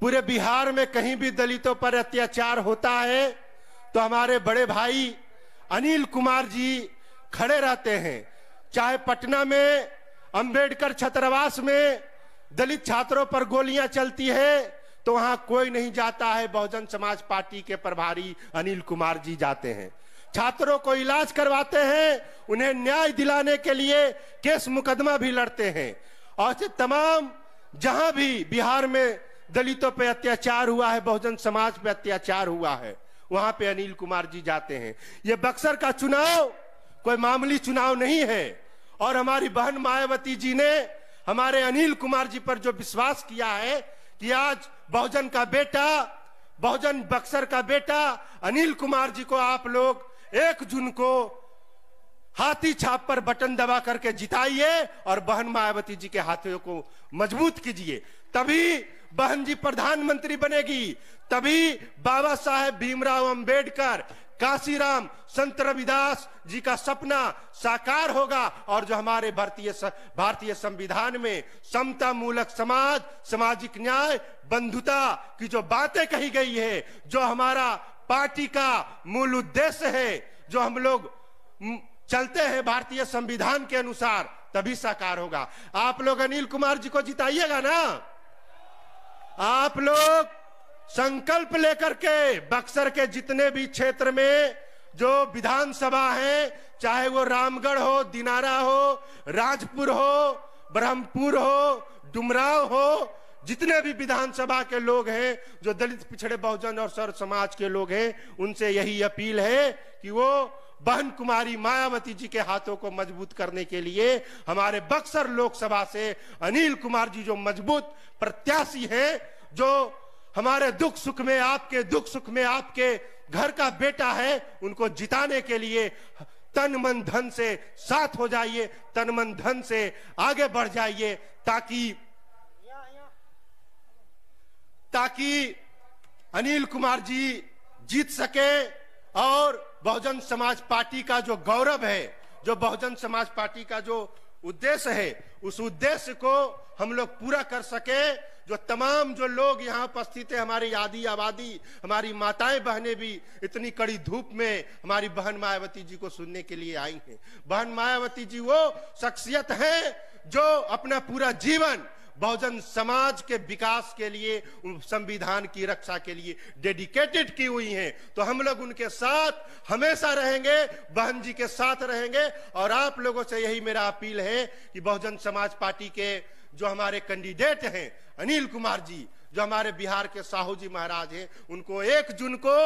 पूरे बिहार में कहीं भी दलितों पर अत्याचार होता है तो हमारे बड़े भाई अनिल कुमार जी खड़े रहते हैं चाहे पटना में अंबेडकर छात्रावास में दलित छात्रों पर गोलियां चलती है तो वहां कोई नहीं जाता है बहुजन समाज पार्टी के प्रभारी अनिल कुमार जी जाते हैं छात्रों को इलाज करवाते हैं उन्हें न्याय दिलाने के लिए केस मुकदमा भी लड़ते हैं और तमाम जहां भी बिहार में दलितों पे अत्याचार हुआ है बहुजन समाज पे अत्याचार हुआ है वहां पे अनिल कुमार जी जाते हैं ये बक्सर का चुनाव कोई मामूली चुनाव नहीं है और हमारी बहन मायावती जी ने हमारे अनिल कुमार जी पर जो विश्वास किया है कि आज बहुजन का बेटा बहुजन बक्सर का बेटा अनिल कुमार जी को आप लोग एक जून को हाथी छाप पर बटन दबा करके जिताइए और बहन मायावती जी के हाथों को मजबूत कीजिए तभी बहन जी प्रधानमंत्री बनेगी तभी बाबा साहेब भीमराव अंबेडकर काशीराम संत रविदास जी का सपना साकार होगा और जो हमारे भारतीय भारतीय संविधान में समता मूलक समाज सामाजिक न्याय बंधुता की जो बातें कही गई है जो हमारा पार्टी का मूल उद्देश्य है जो हम लोग चलते हैं भारतीय संविधान के अनुसार तभी साकार होगा आप लोग अनिल कुमार जी को जिताइएगा ना आप लोग संकल्प लेकर के बक्सर के जितने भी क्षेत्र में जो विधानसभा है चाहे वो रामगढ़ हो दिनारा हो राजपुर हो ब्रह्मपुर हो डुमराव हो जितने भी विधानसभा के लोग हैं जो दलित पिछड़े बहुजन और सर समाज के लोग हैं उनसे यही अपील है कि वो बहन कुमारी मायावती जी के हाथों को मजबूत करने के लिए हमारे बक्सर लोकसभा से अनिल कुमार जी जो मजबूत प्रत्याशी हैं जो हमारे दुख सुख में आपके दुख सुख में आपके घर का बेटा है उनको जिताने के लिए तन मन धन से साथ हो जाइए तन मन धन से आगे बढ़ जाइए ताकि ताकि अनिल कुमार जी जीत सके और बहुजन समाज पार्टी का जो गौरव है जो बहुजन समाज पार्टी का जो उद्देश्य है उस उद्देश्य को हम लोग पूरा कर सके जो तमाम जो लोग यहाँ उपस्थित है हमारी आदि आबादी हमारी माताएं बहनें भी इतनी कड़ी धूप में हमारी बहन मायावती जी को सुनने के लिए आई हैं बहन मायावती जी वो शख्सियत हैं जो अपना पूरा जीवन बहुजन समाज के विकास के लिए संविधान की रक्षा के लिए डेडिकेटेड की हुई हैं तो हम लोग उनके साथ हमेशा रहेंगे बहन जी के साथ रहेंगे और आप लोगों से यही मेरा अपील है कि बहुजन समाज पार्टी के जो हमारे कैंडिडेट हैं अनिल कुमार जी जो हमारे बिहार के साहू जी महाराज हैं उनको एक जून को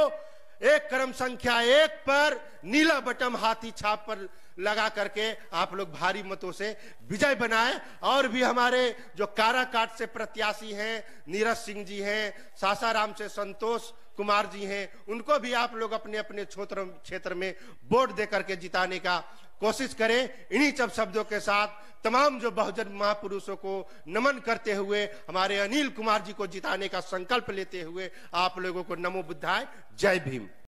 एक क्रम संख्या एक पर नीला बटम हाथी छाप पर लगा करके आप लोग भारी मतों से विजय बनाए और भी हमारे जो काराकाट से प्रत्याशी हैं नीरज सिंह जी हैं सासाराम से संतोष कुमार जी हैं उनको भी आप लोग अपने अपने क्षेत्र क्षेत्र में वोट दे करके जिताने का कोशिश करें इन्हीं सब शब्दों के साथ तमाम जो बहुजन महापुरुषों को नमन करते हुए हमारे अनिल कुमार जी को जिताने का संकल्प लेते हुए आप लोगों को नमो बुद्धाय जय भीम